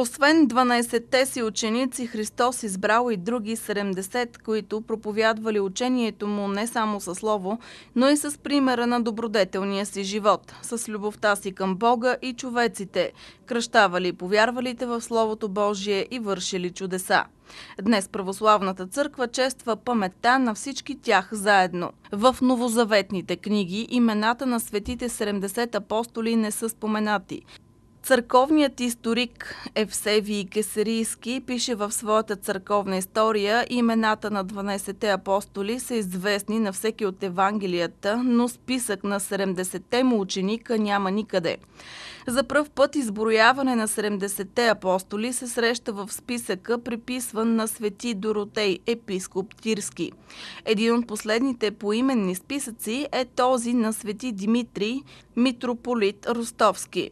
Освен 12-те си ученици, Христос избрал и други 70, които проповядвали учението му не само със слово, но и с примера на добродетелния си живот, с любовта си към Бога и човеците, кръщавали повярвалите в Словото Божие и вършили чудеса. Днес Православната църква чества паметта на всички тях заедно. В новозаветните книги имената на светите 70 апостоли не са споменати. Църковният историк Евсевий Кесерийски пише в своята църковна история имената на 12-те апостоли са известни на всеки от Евангелията, но списък на 70-те му ученика няма никъде. За пръв път изброяване на 70-те апостоли се среща в списъка, приписван на свети Доротей, епископ Тирски. Един от последните поименни списъци е този на свети Димитрий, митрополит Ростовски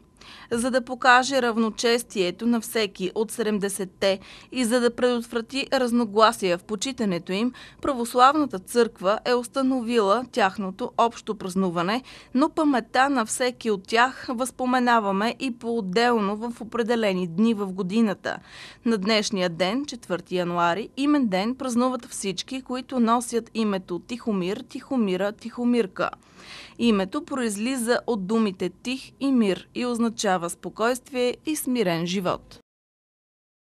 за да покаже равночестието на всеки от 70-те и за да предотврати разногласия в почитането им, Православната църква е установила тяхното общо празнуване, но паметта на всеки от тях възпоменаваме и по-отделно в определени дни в годината. На днешния ден, 4 януари, имен ден празнуват всички, които носят името Тихомир, Тихомира, Тихомирка. Името произлиза от думите Тих и Мир и означава означава спокойствие и смирен живот.